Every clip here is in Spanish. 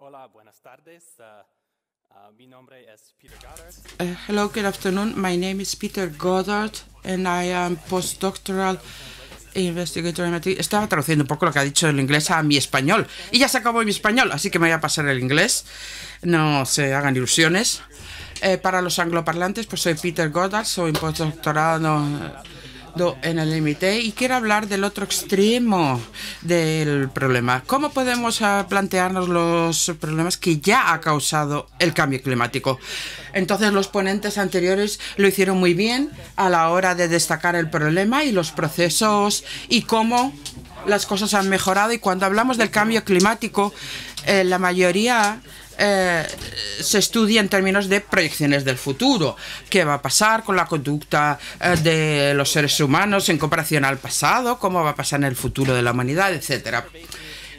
Hola, buenas tardes. Ah, ah, mi nombre es Peter Goddard. Hola, eh, hello, good afternoon. My name is Peter Goddard and I am postdoctoral investigator Estaba traduciendo un poco lo que ha dicho el inglés a mi español y ya se acabó mi español, así que me voy a pasar el inglés. No se hagan ilusiones. Eh, para los angloparlantes, pues soy Peter Goddard, soy postdoctorado en el límite y quiero hablar del otro extremo del problema. ¿Cómo podemos ah, plantearnos los problemas que ya ha causado el cambio climático? Entonces los ponentes anteriores lo hicieron muy bien a la hora de destacar el problema y los procesos y cómo las cosas han mejorado y cuando hablamos del cambio climático, eh, la mayoría eh, se estudia en términos de proyecciones del futuro. ¿Qué va a pasar con la conducta eh, de los seres humanos en comparación al pasado? ¿Cómo va a pasar en el futuro de la humanidad? Etcétera.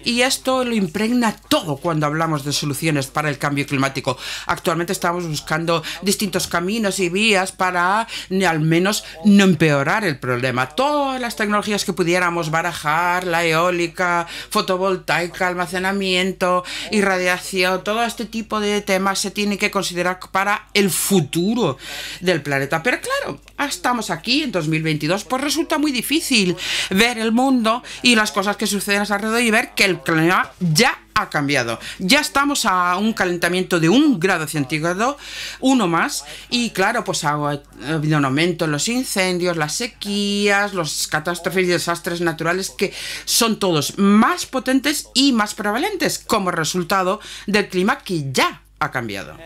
Y esto lo impregna todo cuando hablamos de soluciones para el cambio climático. Actualmente estamos buscando distintos caminos y vías para eh, al menos no empeorar el problema. Todas las tecnologías que pudiéramos barajar, la eólica, fotovoltaica, almacenamiento, irradiación, todo este tipo de temas se tiene que considerar para el futuro del planeta. Pero claro, ah, estamos aquí en 2022, pues resulta muy difícil ver el mundo y las cosas que suceden alrededor y ver que el clima ya ha cambiado. Ya estamos a un calentamiento de un grado centígrado, uno más, y claro, pues ha habido un aumento en los incendios, las sequías, las catástrofes y desastres naturales que son todos más potentes y más prevalentes como resultado del clima que ya ha cambiado.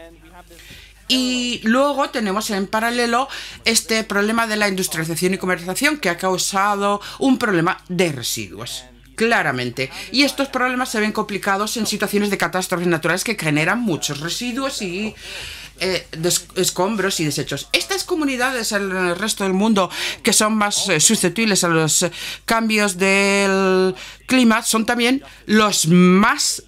Y luego tenemos en paralelo este problema de la industrialización y comercialización que ha causado un problema de residuos claramente. Y estos problemas se ven complicados en situaciones de catástrofes naturales que generan muchos residuos y eh, escombros y desechos. Estas comunidades en el resto del mundo que son más eh, susceptibles a los eh, cambios del clima son también los más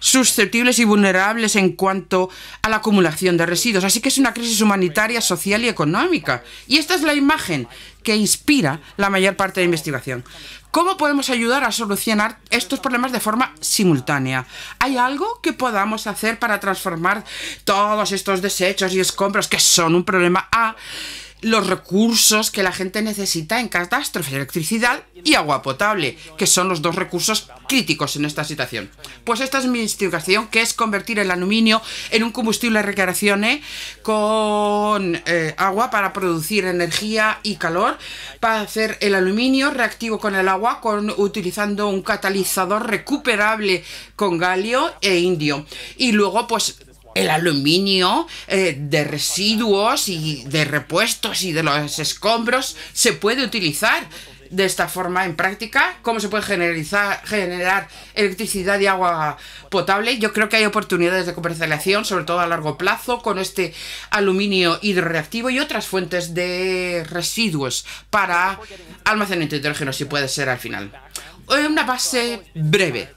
susceptibles y vulnerables en cuanto a la acumulación de residuos. Así que es una crisis humanitaria, social y económica. Y esta es la imagen que inspira la mayor parte de la investigación. ¿Cómo podemos ayudar a solucionar estos problemas de forma simultánea? ¿Hay algo que podamos hacer para transformar todos estos desechos y escombros que son un problema A? los recursos que la gente necesita en catástrofe, electricidad y agua potable, que son los dos recursos críticos en esta situación. Pues esta es mi investigación, que es convertir el aluminio en un combustible de recreación con eh, agua para producir energía y calor, para hacer el aluminio reactivo con el agua, con, utilizando un catalizador recuperable con galio e indio. Y luego, pues el aluminio eh, de residuos y de repuestos y de los escombros se puede utilizar de esta forma en práctica, cómo se puede generalizar, generar electricidad y agua potable. Yo creo que hay oportunidades de comercialización, sobre todo a largo plazo, con este aluminio hidroreactivo y otras fuentes de residuos para almacenamiento de hidrógeno, si puede ser al final. Eh, una base breve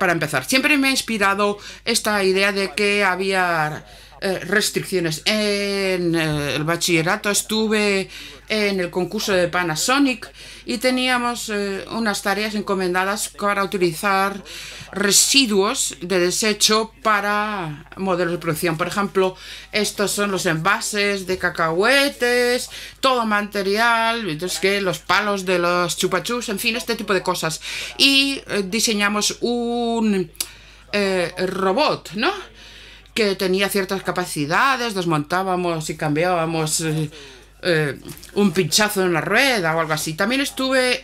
para empezar, siempre me ha inspirado esta idea de que había eh, restricciones. En eh, el bachillerato estuve en el concurso de Panasonic y teníamos eh, unas tareas encomendadas para utilizar residuos de desecho para modelos de producción. Por ejemplo, estos son los envases de cacahuetes, todo material, que los palos de los chupachus, en fin, este tipo de cosas. Y diseñamos un robot, ¿no? que tenía ciertas capacidades, desmontábamos y cambiábamos eh, eh, un pinchazo en la rueda o algo así. También estuve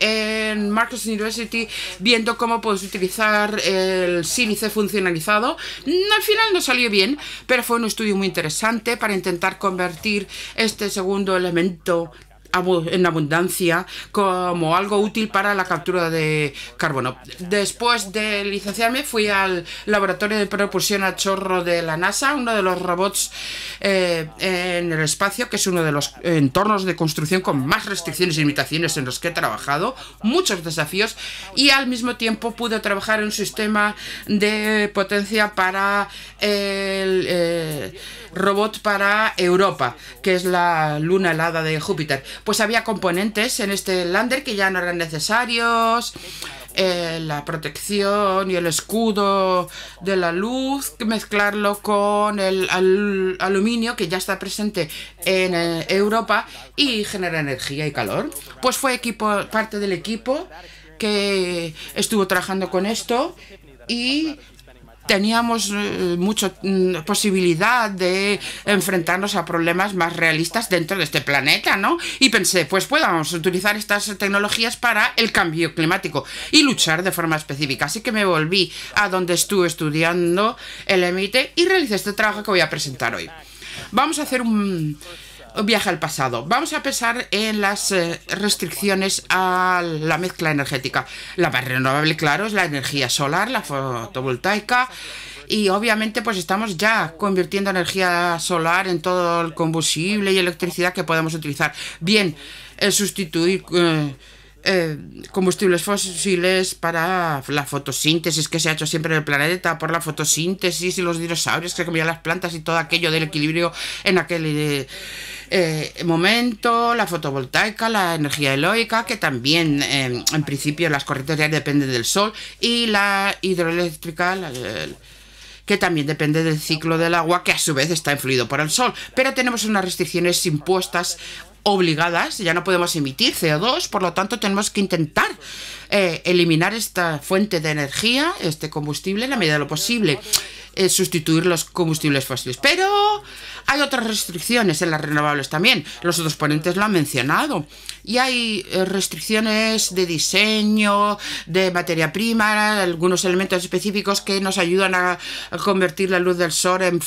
en Marcus University viendo cómo puedes utilizar el sílice funcionalizado. Al final no salió bien, pero fue un estudio muy interesante para intentar convertir este segundo elemento en abundancia como algo útil para la captura de carbono. Después de licenciarme fui al laboratorio de propulsión a chorro de la NASA, uno de los robots eh, en el espacio, que es uno de los entornos de construcción con más restricciones y e limitaciones en los que he trabajado, muchos desafíos, y al mismo tiempo pude trabajar en un sistema de potencia para el eh, robot para Europa, que es la luna helada de Júpiter pues había componentes en este lander que ya no eran necesarios, eh, la protección y el escudo de la luz, mezclarlo con el aluminio que ya está presente en eh, Europa y genera energía y calor. Pues fue equipo, parte del equipo que estuvo trabajando con esto y teníamos eh, mucha mm, posibilidad de enfrentarnos a problemas más realistas dentro de este planeta, ¿no? Y pensé, pues podamos utilizar estas tecnologías para el cambio climático y luchar de forma específica. Así que me volví a donde estuve estudiando el EMITE y realicé este trabajo que voy a presentar hoy. Vamos a hacer un viaje al pasado. Vamos a pensar en las eh, restricciones a la mezcla energética. La más renovable, claro, es la energía solar, la fotovoltaica. Y obviamente pues estamos ya convirtiendo energía solar en todo el combustible y electricidad que podemos utilizar. Bien, sustituir... Eh, eh, combustibles fósiles para la fotosíntesis que se ha hecho siempre en el planeta, por la fotosíntesis y los dinosaurios que comían las plantas y todo aquello del equilibrio en aquel eh, eh, momento, la fotovoltaica, la energía eólica, que también en principio las corrientes de aire dependen del sol, y la hidroeléctrica, que también depende del ciclo del agua, que a su vez está influido por el sol. Pero tenemos unas restricciones impuestas obligadas, ya no podemos emitir CO2, por lo tanto tenemos que intentar eh, eliminar esta fuente de energía, este combustible, en la medida de lo posible, eh, sustituir los combustibles fósiles. Pero hay otras restricciones en las renovables también, los otros ponentes lo han mencionado. Y hay eh, restricciones de diseño, de materia prima, algunos elementos específicos que nos ayudan a convertir la luz del sol en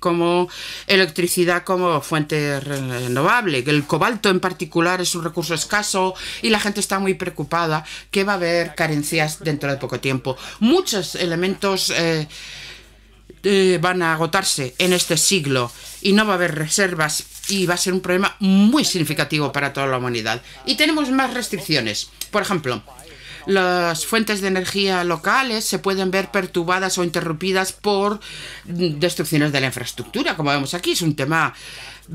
como electricidad como fuente renovable. El cobalto en particular es un recurso escaso y la gente está muy preocupada que va a haber carencias dentro de poco tiempo. Muchos elementos eh, eh, van a agotarse en este siglo y no va a haber reservas y va a ser un problema muy significativo para toda la humanidad. Y tenemos más restricciones. Por ejemplo, las fuentes de energía locales se pueden ver perturbadas o interrumpidas por destrucciones de la infraestructura, como vemos aquí. Es un tema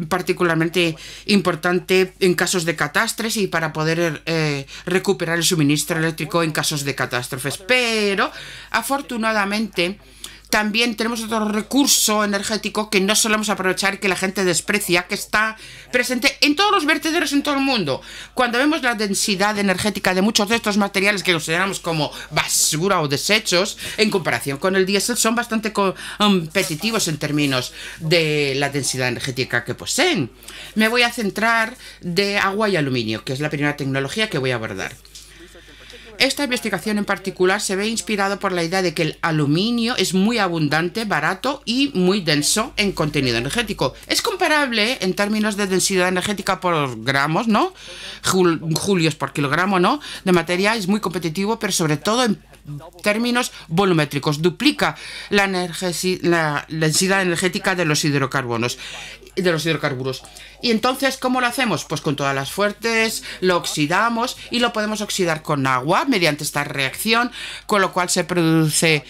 particularmente importante en casos de catástrofes y para poder eh, recuperar el suministro eléctrico en casos de catástrofes. Pero, afortunadamente, también tenemos otro recurso energético que no solemos aprovechar, que la gente desprecia, que está presente en todos los vertederos en todo el mundo. Cuando vemos la densidad energética de muchos de estos materiales que consideramos como basura o desechos, en comparación con el diésel, son bastante competitivos en términos de la densidad energética que poseen. Me voy a centrar de agua y aluminio, que es la primera tecnología que voy a abordar. Esta investigación en particular se ve inspirado por la idea de que el aluminio es muy abundante, barato y muy denso en contenido energético. Es comparable ¿eh? en términos de densidad energética por gramos, ¿no? julios por kilogramo, ¿no? De materia es muy competitivo, pero sobre todo en términos volumétricos. Duplica la, la densidad energética de los hidrocarbonos de los hidrocarburos. Y entonces, ¿cómo lo hacemos? Pues con todas las fuertes, lo oxidamos y lo podemos oxidar con agua mediante esta reacción, con lo cual se produce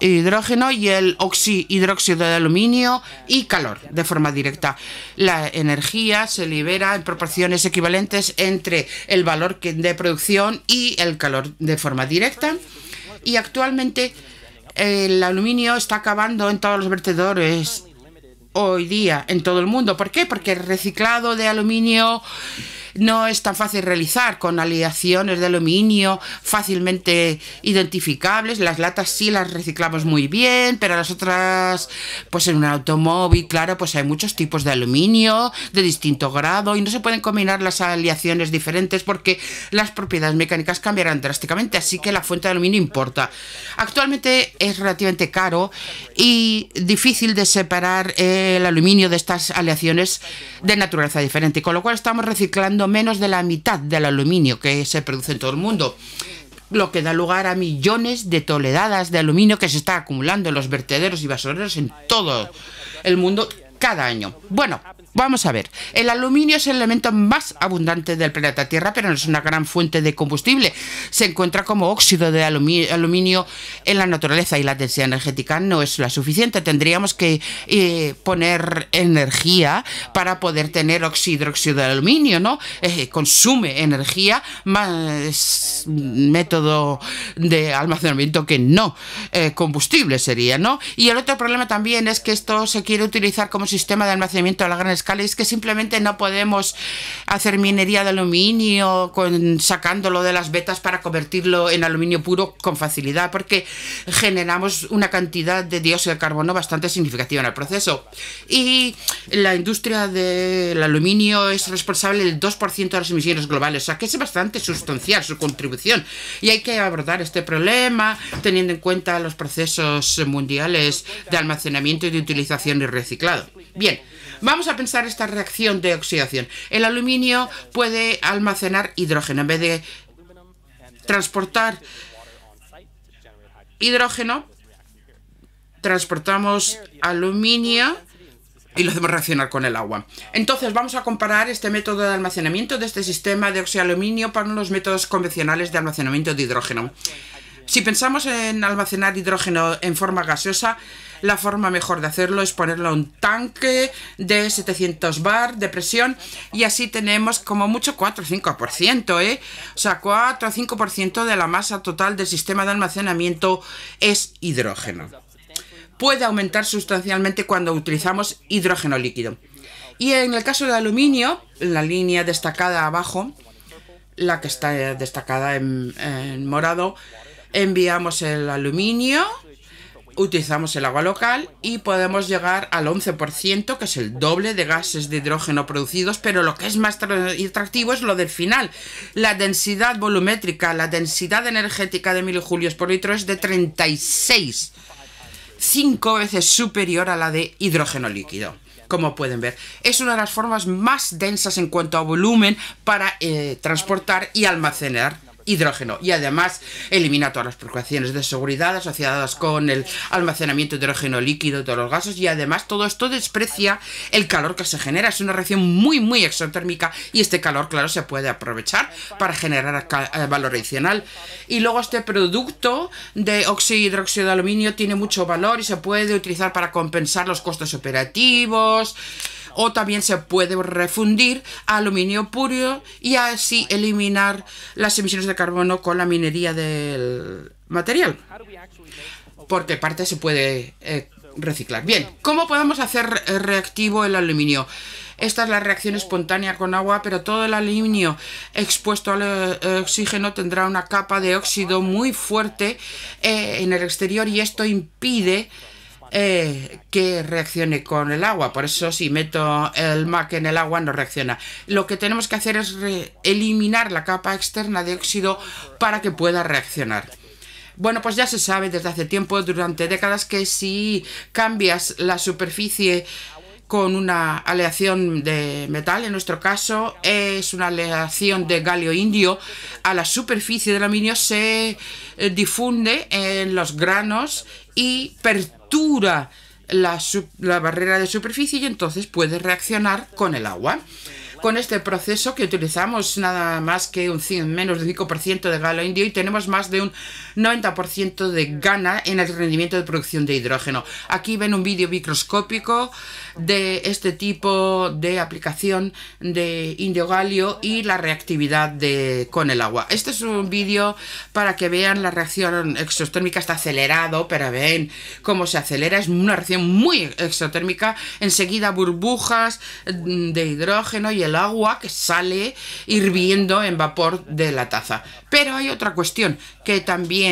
hidrógeno y el oxi, hidróxido de aluminio y calor de forma directa. La energía se libera en proporciones equivalentes entre el valor de producción y el calor de forma directa. Y actualmente el aluminio está acabando en todos los vertedores hoy día en todo el mundo. ¿Por qué? Porque el reciclado de aluminio no es tan fácil realizar con aleaciones de aluminio fácilmente identificables. Las latas sí las reciclamos muy bien, pero las otras, pues en un automóvil, claro, pues hay muchos tipos de aluminio de distinto grado y no se pueden combinar las aleaciones diferentes porque las propiedades mecánicas cambiarán drásticamente, así que la fuente de aluminio importa. Actualmente es relativamente caro y difícil de separar el aluminio de estas aleaciones de naturaleza diferente, con lo cual estamos reciclando menos de la mitad del aluminio que se produce en todo el mundo lo que da lugar a millones de toneladas de aluminio que se está acumulando en los vertederos y basureros en todo el mundo cada año. Bueno, Vamos a ver, el aluminio es el elemento más abundante del planeta Tierra, pero no es una gran fuente de combustible. Se encuentra como óxido de aluminio en la naturaleza y la densidad energética no es la suficiente. Tendríamos que eh, poner energía para poder tener óxido de aluminio, ¿no? Eh, consume energía más método de almacenamiento que no eh, combustible sería, ¿no? Y el otro problema también es que esto se quiere utilizar como sistema de almacenamiento a la gran escala es que simplemente no podemos hacer minería de aluminio con, sacándolo de las vetas para convertirlo en aluminio puro con facilidad, porque generamos una cantidad de dióxido de carbono bastante significativa en el proceso. Y la industria del aluminio es responsable del 2% de las emisiones globales, o sea que es bastante sustancial su contribución. Y hay que abordar este problema teniendo en cuenta los procesos mundiales de almacenamiento y de utilización y reciclado. Bien, vamos a pensar esta reacción de oxidación. El aluminio puede almacenar hidrógeno en vez de transportar hidrógeno transportamos aluminio y lo hacemos reaccionar con el agua. Entonces vamos a comparar este método de almacenamiento de este sistema de oxialuminio con los métodos convencionales de almacenamiento de hidrógeno. Si pensamos en almacenar hidrógeno en forma gaseosa, la forma mejor de hacerlo es ponerlo en un tanque de 700 bar de presión y así tenemos como mucho 4 o 5%, ¿eh? O sea, 4 o 5% de la masa total del sistema de almacenamiento es hidrógeno. Puede aumentar sustancialmente cuando utilizamos hidrógeno líquido. Y en el caso del aluminio, la línea destacada abajo, la que está destacada en morado, enviamos el aluminio utilizamos el agua local y podemos llegar al 11%, que es el doble de gases de hidrógeno producidos, pero lo que es más atractivo es lo del final. La densidad volumétrica, la densidad energética de julios por litro es de 36, 5 veces superior a la de hidrógeno líquido. Como pueden ver, es una de las formas más densas en cuanto a volumen para eh, transportar y almacenar hidrógeno y además elimina todas las preocupaciones de seguridad asociadas con el almacenamiento de hidrógeno líquido de los gases y además todo esto desprecia el calor que se genera es una reacción muy muy exotérmica y este calor claro se puede aprovechar para generar eh, valor adicional y luego este producto de hidróxido de aluminio tiene mucho valor y se puede utilizar para compensar los costos operativos o también se puede refundir aluminio puro y así eliminar las emisiones de carbono con la minería del material. Porque parte se puede eh, reciclar. Bien, ¿cómo podemos hacer eh, reactivo el aluminio? Esta es la reacción espontánea con agua, pero todo el aluminio expuesto al eh, oxígeno tendrá una capa de óxido muy fuerte en el exterior y esto impide eh, que reaccione con el agua. Por eso si meto el MAC en el agua no reacciona. Lo que tenemos que hacer es eliminar la capa externa de óxido para que pueda reaccionar. Bueno, pues ya se sabe desde hace tiempo, durante décadas, que si cambias la superficie con una aleación de metal, en nuestro caso es una aleación de galio indio, a la superficie del aluminio se eh, difunde en los granos y perturba la, barrera de superficie y entonces puede reaccionar con el agua con este proceso que utilizamos nada más que un menos de 5% de galo indio y tenemos más de un 90% de mm. gana en el rendimiento de producción de hidrógeno. Aquí ven un vídeo microscópico de este tipo de aplicación de galio y la reactividad de, con el agua. Este es un vídeo para que vean la reacción exotérmica, está acelerado, pero ven cómo se acelera, es una reacción muy exotérmica, enseguida burbujas de hidrógeno y el agua que sale hirviendo en vapor de la taza. Pero hay otra cuestión que también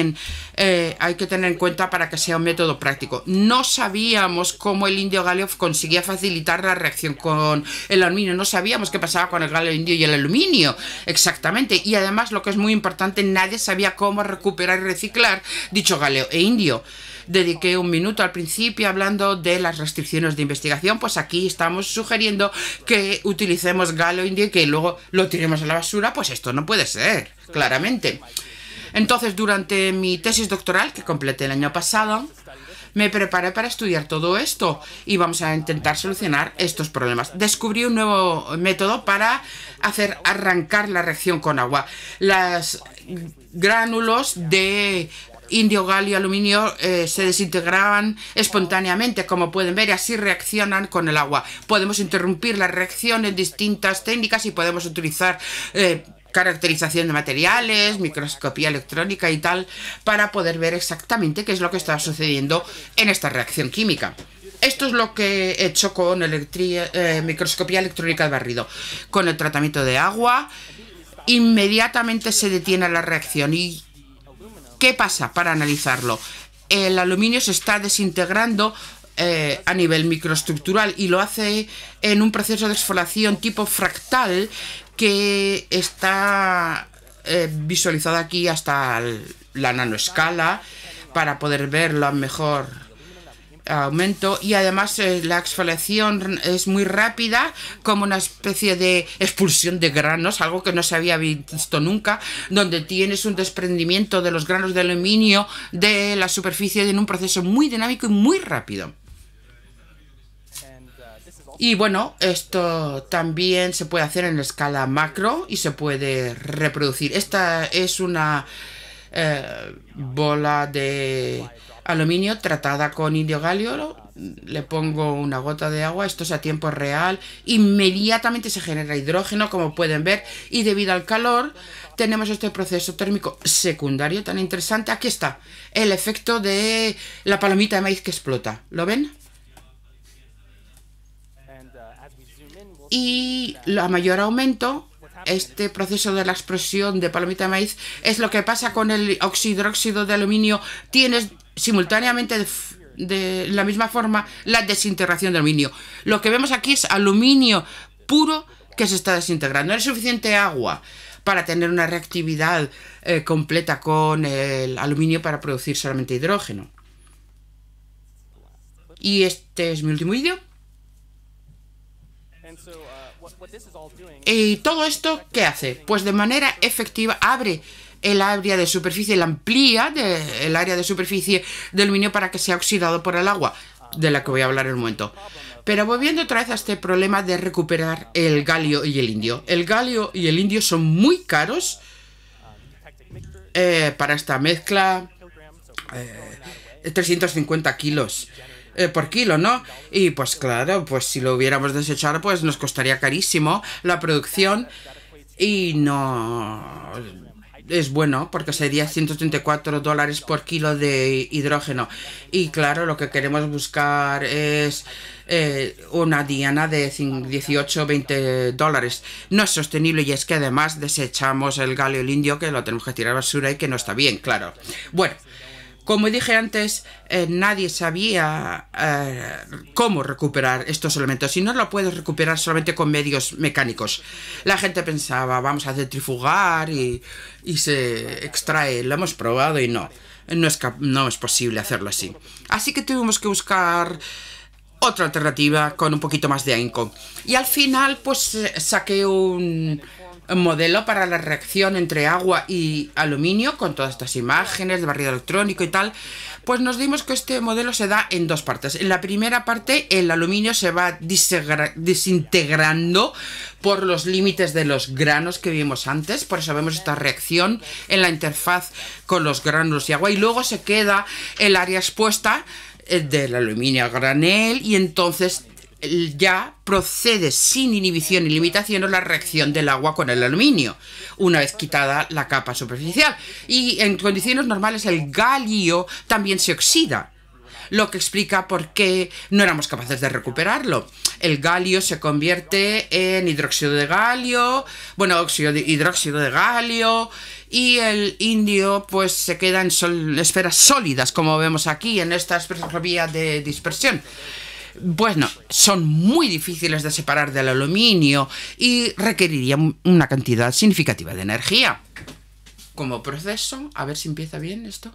eh, hay que tener en cuenta para que sea un método práctico. No sabíamos cómo el indio galio conseguía facilitar la reacción con el aluminio, no sabíamos qué pasaba con el galio indio y el aluminio, exactamente. Y además, lo que es muy importante, nadie sabía cómo recuperar y reciclar dicho galio e indio dediqué un minuto al principio hablando de las restricciones de investigación, pues aquí estamos sugiriendo que utilicemos galo indio y que luego lo tiremos a la basura, pues esto no puede ser, claramente. Entonces, durante mi tesis doctoral, que completé el año pasado, me preparé para estudiar todo esto y vamos a intentar solucionar estos problemas. Descubrí un nuevo método para hacer arrancar la reacción con agua. Las gránulos de indio, galio, aluminio eh, se desintegraban espontáneamente, como pueden ver, y así reaccionan con el agua. Podemos interrumpir la reacción en distintas técnicas y podemos utilizar... Eh, caracterización de materiales, microscopía electrónica y tal, para poder ver exactamente qué es lo que está sucediendo en esta reacción química. Esto es lo que he hecho con eh, microscopía electrónica de barrido, con el tratamiento de agua. Inmediatamente se detiene la reacción. ¿Y qué pasa para analizarlo? El aluminio se está desintegrando eh, a nivel microestructural y lo hace en un proceso de exfoliación tipo fractal que está eh, visualizada aquí hasta la nanoescala para poder verlo mejor aumento y además eh, la exfoliación es muy rápida como una especie de expulsión de granos algo que no se había visto nunca donde tienes un desprendimiento de los granos de aluminio de la superficie en un proceso muy dinámico y muy rápido y bueno, esto también se puede hacer en escala macro y se puede reproducir. Esta es una eh, bola de aluminio tratada con indio galio. Le pongo una gota de agua, esto es a tiempo real. Inmediatamente se genera hidrógeno, como pueden ver, y debido al calor tenemos este proceso térmico secundario tan interesante. Aquí está el efecto de la palomita de maíz que explota. ¿Lo ven? y a mayor aumento este proceso de la explosión de palomita de maíz es lo que pasa con el oxidróxido de aluminio. Tienes simultáneamente de, la misma forma la desintegración de aluminio. Lo que vemos aquí es aluminio puro que se está desintegrando. No es suficiente agua para tener una reactividad eh, completa con el aluminio para producir solamente hidrógeno. Y este es mi último vídeo. Uh, ¿Y todo esto qué hace? Pues de manera efectiva abre el área de superficie, la amplía el área de superficie del aluminio para que sea oxidado por el agua, de la que voy a hablar en un momento. Pero volviendo otra vez a este problema de recuperar el galio y el indio. El galio y el indio son muy caros eh, para esta mezcla. Eh, 350 kilos. Eh, por kilo, ¿no? Y pues claro, pues si lo hubiéramos desechado, pues nos costaría carísimo la producción y no es bueno porque sería 134 dólares por kilo de hidrógeno. Y claro, lo que queremos buscar es eh, una diana de 18 20 dólares. No es sostenible y es que además desechamos el galio indio que lo tenemos que tirar a basura y que no está bien, claro. Bueno. Como dije antes, eh, nadie sabía eh, cómo recuperar estos elementos y no lo puedes recuperar solamente con medios mecánicos. La gente pensaba, vamos a centrifugar y, y se extrae. Lo hemos probado y no, no es, no es posible hacerlo así. Así que tuvimos que buscar otra alternativa con un poquito más de ahínco. Y al final, pues eh, saqué un modelo para la reacción entre agua y aluminio, con todas estas imágenes de barrido electrónico y tal, pues nos dimos que este modelo se da en dos partes. En la primera parte, el aluminio se va desintegrando por los límites de los granos que vimos antes, por eso vemos esta reacción en la interfaz con los granos y agua, y luego se queda el área expuesta eh, del aluminio a granel y entonces ya procede sin inhibición y limitación la reacción del agua con el aluminio, una vez quitada la capa superficial. Y en condiciones normales el galio también se oxida, lo que explica por qué no éramos capaces de recuperarlo. El galio se convierte en hidróxido de galio, bueno, óxido de, hidróxido de galio, y el indio pues se queda en esferas sólidas, como vemos aquí en esta vía de dispersión bueno, son muy difíciles de separar del aluminio y requerirían una cantidad significativa de energía. Como proceso, a ver si empieza bien esto.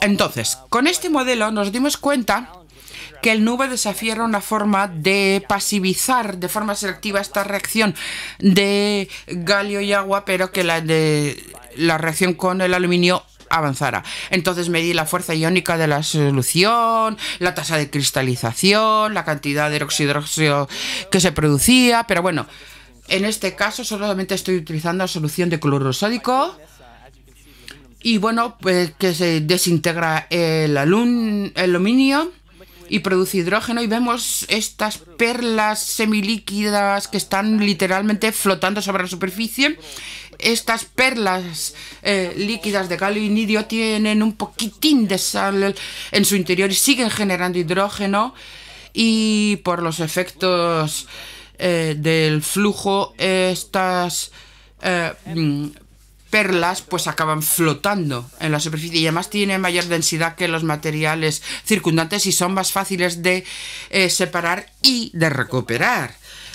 Entonces, con este modelo nos dimos cuenta que el nube desafía una forma de pasivizar de forma selectiva esta reacción de galio y agua, pero que la de la reacción con el aluminio avanzara. Entonces medí la fuerza iónica de la solución, la tasa de cristalización, la cantidad de oxidróxido que se producía, pero bueno, en este caso solamente estoy utilizando la solución de cloruro sódico. Y bueno, pues que se desintegra el aluminio y produce hidrógeno y vemos estas perlas semilíquidas que están literalmente flotando sobre la superficie. Estas perlas eh, líquidas de galio y nidio tienen un poquitín de sal en su interior y siguen generando hidrógeno y por los efectos eh, del flujo estas eh, mm, perlas pues acaban flotando en la superficie y además tienen mayor densidad que los materiales circundantes y son más fáciles de eh, separar y de recuperar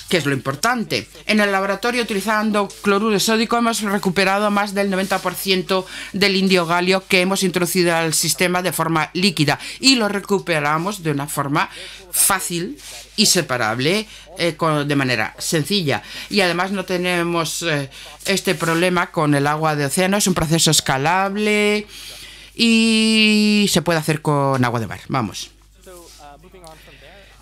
que es lo importante. En el laboratorio utilizando cloruro sódico hemos recuperado más del 90% del indio galio que hemos introducido al sistema de forma líquida y lo recuperamos de una forma fácil y separable eh, de manera sencilla. Y además no tenemos eh, este problema con el agua de océano, es un proceso escalable y se puede hacer con agua de mar. Vamos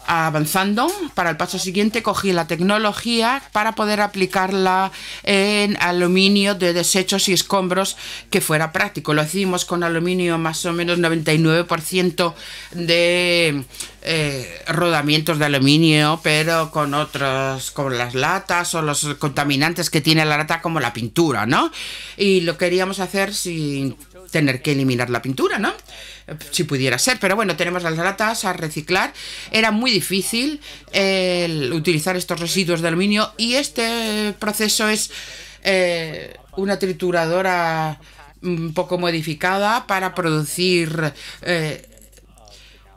avanzando, para el paso siguiente cogí la tecnología para poder aplicarla en aluminio de desechos y escombros que fuera práctico. Lo hicimos con aluminio más o menos 99% de eh, rodamientos de aluminio, pero con otros, con las latas o los contaminantes que tiene la lata como la pintura, ¿no? Y lo queríamos hacer sin tener que eliminar la pintura, ¿no? Si pudiera ser, pero bueno, tenemos las latas a reciclar. Era muy difícil eh, utilizar estos residuos de aluminio y este proceso es eh, una trituradora un poco modificada para producir eh,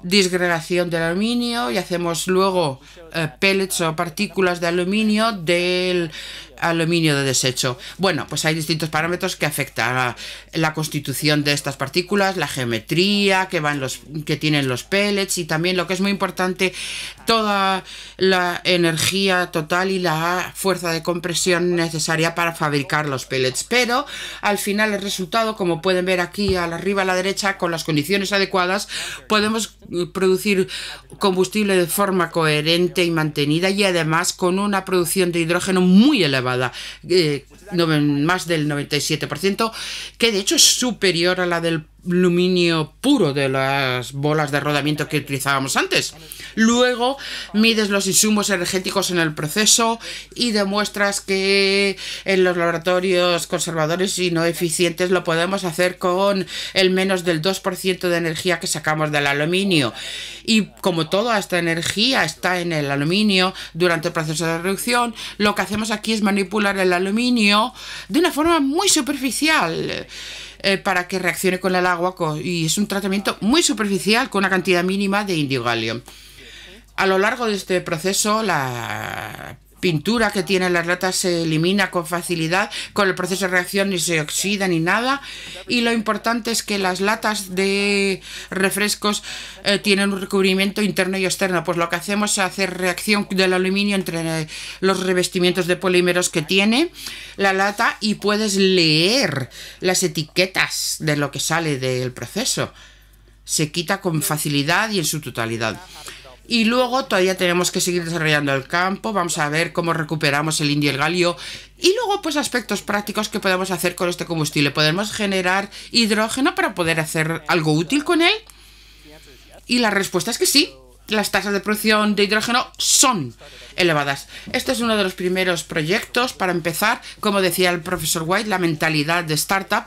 disgregación del aluminio y hacemos luego eh, pellets o partículas de aluminio del aluminio de desecho. Bueno, pues hay distintos parámetros que afectan a la constitución de estas partículas, la geometría que van los que tienen los pellets y también lo que es muy importante toda la energía total y la fuerza de compresión necesaria para fabricar los pellets. Pero al final el resultado, como pueden ver aquí arriba a la derecha, con las condiciones adecuadas podemos producir combustible de forma coherente y mantenida y además con una producción de hidrógeno muy elevada, eh, más del 97%, que de hecho es superior a la del aluminio puro de las bolas de rodamiento que utilizábamos antes. Luego mides los insumos energéticos en el proceso y demuestras que en los laboratorios conservadores y no eficientes lo podemos hacer con el menos del 2% de energía que sacamos del aluminio. Y como toda esta energía está en el aluminio durante el proceso de reducción, lo que hacemos aquí es manipular el aluminio de una forma muy superficial eh, para que reaccione con el agua y es un tratamiento muy superficial con una cantidad mínima de galio... A lo largo de este proceso, la pintura que tiene las latas se elimina con facilidad con el proceso de reacción ni se oxida ni nada y lo importante es que las latas de refrescos eh, tienen un recubrimiento interno y externo pues lo que hacemos es hacer reacción del aluminio entre eh, los revestimientos de polímeros que tiene la lata y puedes leer las etiquetas de lo que sale del proceso se quita con facilidad y en su totalidad y luego todavía tenemos que seguir desarrollando el campo, vamos a ver cómo recuperamos el indio y el galio. Y luego pues aspectos prácticos que podemos hacer con este combustible. Podemos generar hidrógeno para poder hacer algo útil con él. Y la respuesta es que sí las tasas de producción de hidrógeno son elevadas. Este es uno de los primeros proyectos para empezar, como decía el profesor White, la mentalidad de startup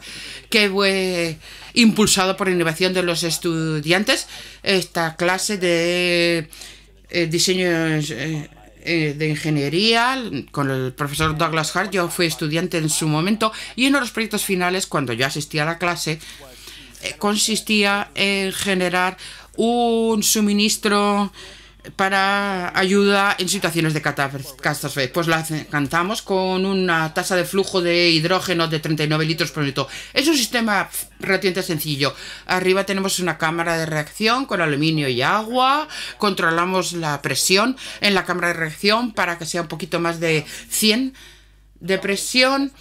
que fue impulsado por la innovación de los estudiantes. Esta clase de eh, diseño eh, eh, de ingeniería con el profesor Douglas Hart. Yo fui estudiante en su momento y uno de los proyectos finales, cuando yo asistía a la clase, consistía en generar un suministro para ayuda en situaciones de catástrofe. Pues la cantamos con una tasa de flujo de hidrógeno de 39 litros por minuto. Es un sistema relativamente sencillo. Arriba tenemos una cámara de reacción con aluminio y agua. Controlamos la presión en la cámara de reacción para que sea un poquito más de 100 de presión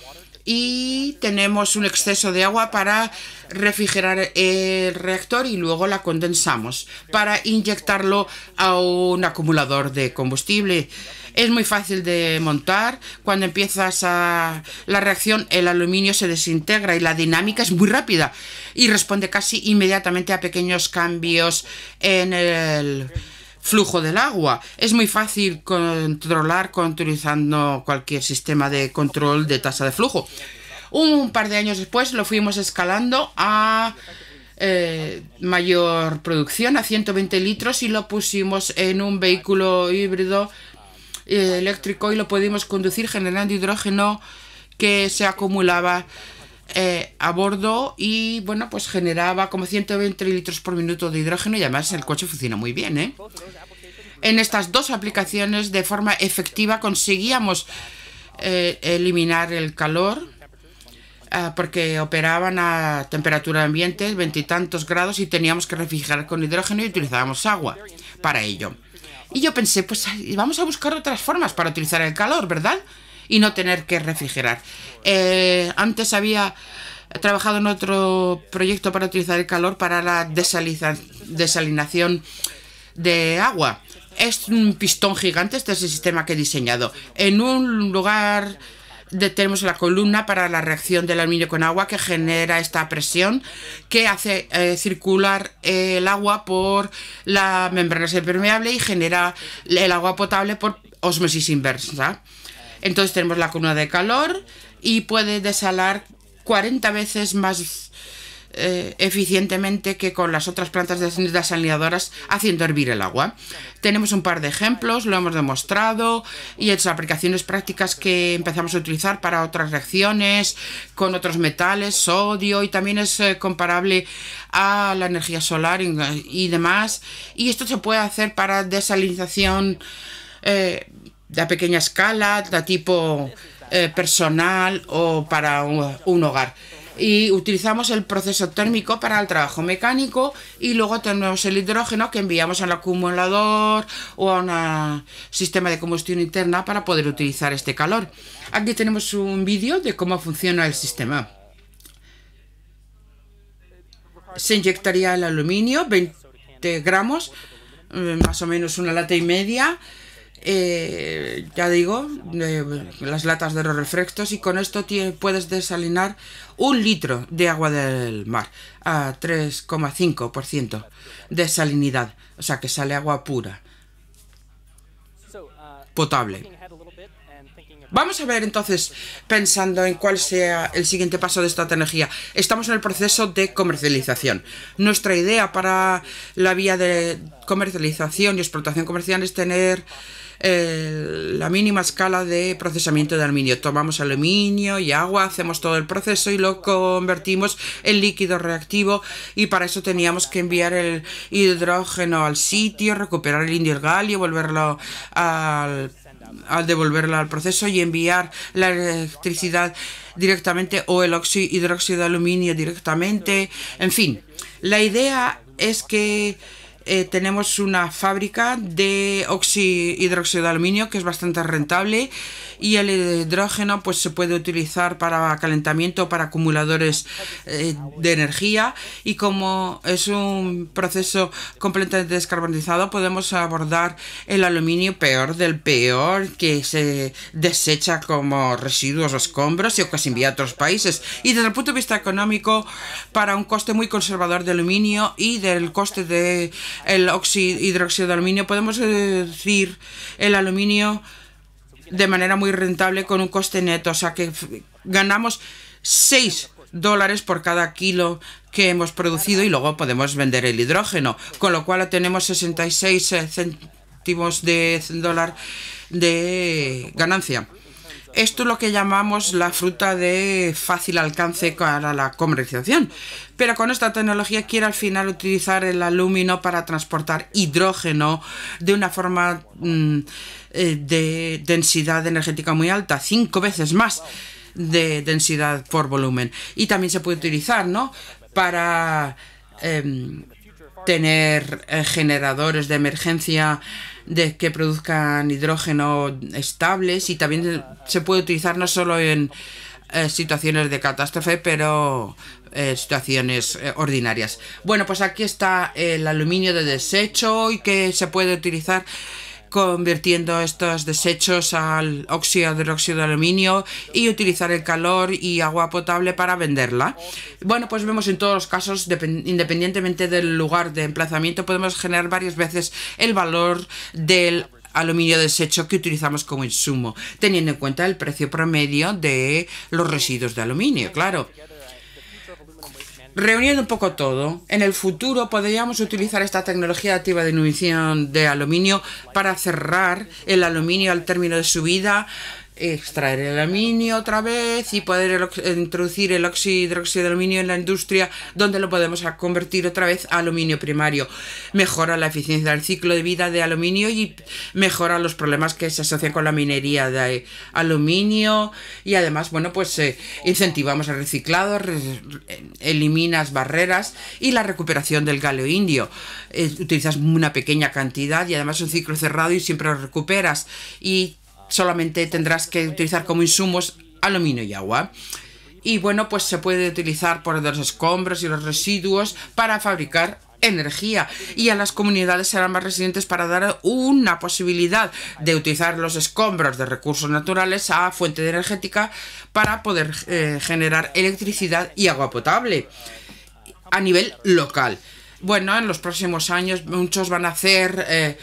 y tenemos un exceso de agua para refrigerar el reactor y luego la condensamos para inyectarlo a un acumulador de combustible. Es muy fácil de montar. Cuando empiezas a la reacción, el aluminio se desintegra y la dinámica es muy rápida y responde casi inmediatamente a pequeños cambios en el flujo del agua. Es muy fácil controlar utilizando cualquier sistema de control de tasa de flujo. Un par de años después lo fuimos escalando a eh, mayor producción, a 120 litros, y lo pusimos en un vehículo híbrido eh, eléctrico y lo pudimos conducir generando hidrógeno que se acumulaba eh, a bordo y bueno, pues generaba como 120 litros por minuto de hidrógeno y además el coche funciona muy bien. ¿eh? En estas dos aplicaciones de forma efectiva conseguíamos eh, eliminar el calor ah, porque operaban a temperatura ambiente, veintitantos grados, y teníamos que refrigerar con hidrógeno y utilizábamos agua para ello. Y yo pensé, pues vamos a buscar otras formas para utilizar el calor, ¿verdad? y no tener que refrigerar. Eh, antes había trabajado en otro proyecto para utilizar el calor para la desalinación de agua. Es un pistón gigante, este es el sistema que he diseñado. En un lugar de, tenemos la columna para la reacción del aluminio con agua que genera esta presión que hace eh, circular el agua por la membrana impermeable y genera el agua potable por osmosis inversa. Entonces tenemos la cuna de calor y puede desalar 40 veces más eh, eficientemente que con las otras plantas desalinadoras haciendo hervir el agua. Tenemos un par de ejemplos, lo hemos demostrado y es aplicaciones prácticas que empezamos a utilizar para otras reacciones con otros metales, sodio y también es eh, comparable a la energía solar y, demás. Y esto se puede hacer para desalinización. Eh, a pequeña escala, de tipo eh, personal o para un, un hogar y utilizamos el proceso térmico para el trabajo mecánico y luego tenemos el hidrógeno que enviamos al acumulador o a un sistema de combustión interna para poder utilizar este calor. Aquí tenemos un vídeo de cómo funciona el sistema. Se inyectaría el aluminio, 20 gramos, eh, más o menos una lata y media, eh, ya digo, eh, las latas de los refrescos y con esto puedes desalinar un litro de agua del mar a 3,5% de salinidad, o sea que sale agua pura, potable. Vamos a ver entonces, pensando en cuál sea el siguiente paso de esta tecnología. Estamos en el proceso de comercialización. Nuestra idea para la vía de comercialización y explotación comercial es tener eh, la mínima escala de procesamiento de aluminio. Tomamos aluminio y agua, hacemos todo el proceso y lo convertimos en líquido reactivo y para eso teníamos que enviar el hidrógeno al sitio, recuperar el indio galio, volverlo al devolverlo al proceso y enviar la electricidad directamente o el hidróxido de aluminio directamente. En fin, la idea es que eh, tenemos una fábrica de hidróxido de aluminio que es bastante rentable y el hidrógeno pues se puede utilizar para calentamiento, para acumuladores eh, de energía y como es un proceso completamente descarbonizado podemos abordar el aluminio peor del peor que se desecha como residuos o escombros y que se envía a otros países y desde el punto de vista económico para un coste muy conservador de aluminio y del coste de el hidróxido de aluminio, podemos eh, decir, el aluminio de manera muy rentable con un coste neto, o sea que ganamos 6 dólares por cada kilo que hemos producido y luego podemos vender el hidrógeno, con lo cual tenemos 66 eh, céntimos de dólar de ganancia. Esto es lo que llamamos la fruta de fácil alcance para la comercialización. Pero con esta tecnología quiere al final utilizar el aluminio para transportar hidrógeno de una forma mm, eh, de densidad energética muy alta, cinco veces más de densidad por volumen. Y también se puede utilizar, ¿no? Para em, tener eh, generadores de emergencia de que produzcan hidrógeno estables y también se puede utilizar no solo en eh, situaciones de catástrofe, pero eh, situaciones eh, ordinarias. Bueno, pues aquí está el aluminio de desecho y que se puede utilizar convirtiendo estos desechos al óxido óxido de aluminio y utilizar el calor y agua potable para venderla. Bueno, pues vemos en todos los casos, independientemente del lugar de emplazamiento, podemos generar varias veces el valor del aluminio desecho que utilizamos como insumo, teniendo en cuenta el precio promedio de los residuos de aluminio, claro. Reuniendo un poco todo, en el futuro podríamos utilizar esta tecnología activa de nutrición de aluminio para cerrar el aluminio al término de su vida extraer el aluminio otra vez y poder introducir el óxido de aluminio en la industria donde lo podemos convertir otra vez a aluminio primario. Mejora la eficiencia del ciclo de vida de aluminio y mejora los problemas que se asocian con la minería de aluminio y además, bueno, pues eh, incentivamos el reciclado, eliminas barreras y la recuperación del galeo indio. Eh, utilizas una pequeña cantidad y además un ciclo cerrado y siempre lo recuperas y solamente tendrás que utilizar como insumos aluminio y agua. Y bueno, pues se puede utilizar por los escombros y los residuos para fabricar energía y a las comunidades serán más resilientes para dar una posibilidad de utilizar los escombros de recursos naturales a fuente energética para poder eh, generar electricidad y agua potable a nivel local. Bueno, en los próximos años muchos van a hacer eh,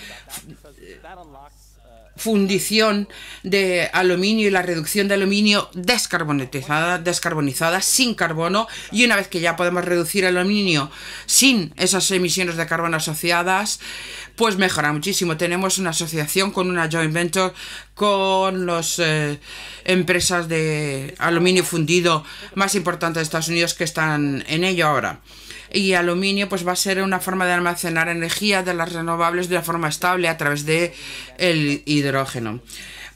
fundición de aluminio y la reducción de aluminio descarbonizada, descarbonizada, sin carbono. Y una vez que ya podemos reducir aluminio sin esas emisiones de carbono asociadas, pues mejora muchísimo. Tenemos una asociación con una joint venture con las eh, empresas de aluminio fundido más importantes de Estados Unidos que están en ello ahora y aluminio pues va a ser una forma de almacenar energía de las renovables de una forma estable a través de el hidrógeno.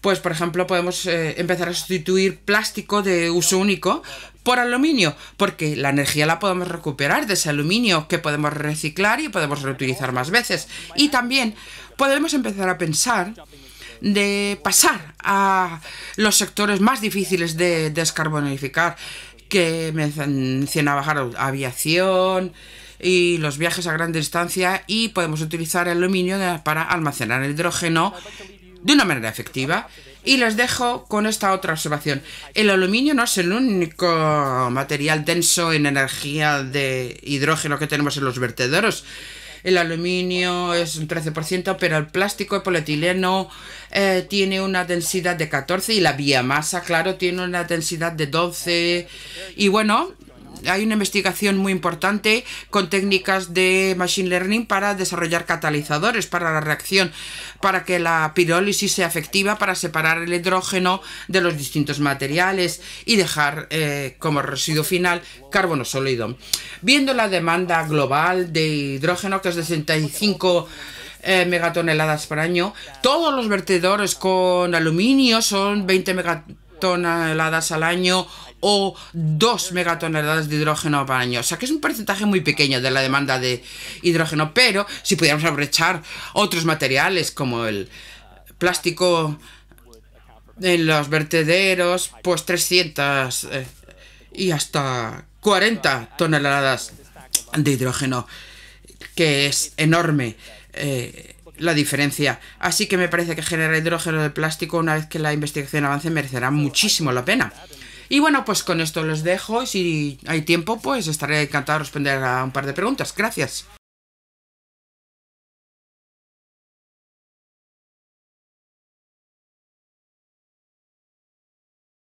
Pues por ejemplo podemos eh, empezar a sustituir plástico de uso único por aluminio, porque la energía la podemos recuperar de ese aluminio que podemos reciclar y podemos reutilizar más veces. Y también podemos empezar a pensar de pasar a los sectores más difíciles de descarbonificar que mencionaba bajar aviación y los viajes a gran distancia y podemos utilizar el aluminio para almacenar el hidrógeno de una manera efectiva. Y les dejo con esta otra observación. El aluminio no es el único material denso en energía de hidrógeno que tenemos en los vertederos el aluminio es un 13%, pero el plástico, de polietileno, eh, tiene una densidad de 14 y la biomasa, claro, tiene una densidad de 12. Y bueno, hay una investigación muy importante con técnicas de Machine Learning para desarrollar catalizadores para la reacción, para que la pirólisis sea efectiva, para separar el hidrógeno de los distintos materiales y dejar eh, como residuo final carbono sólido. Viendo la demanda global de hidrógeno, que es de 65 eh, megatoneladas por año, todos los vertedores con aluminio son 20 megatoneladas al año o 2 megatoneladas de hidrógeno para año. O sea que es un porcentaje muy pequeño de la demanda de hidrógeno, pero si pudiéramos aprovechar otros materiales como el plástico en los vertederos, pues 300 eh, y hasta 40 toneladas de hidrógeno, que es enorme. Eh, la diferencia. Así que me parece que generar hidrógeno de plástico, una vez que la investigación avance, merecerá muchísimo la pena. Y bueno, pues con esto los dejo. Y Si hay tiempo, pues estaré encantado de responder a un par de preguntas. Gracias.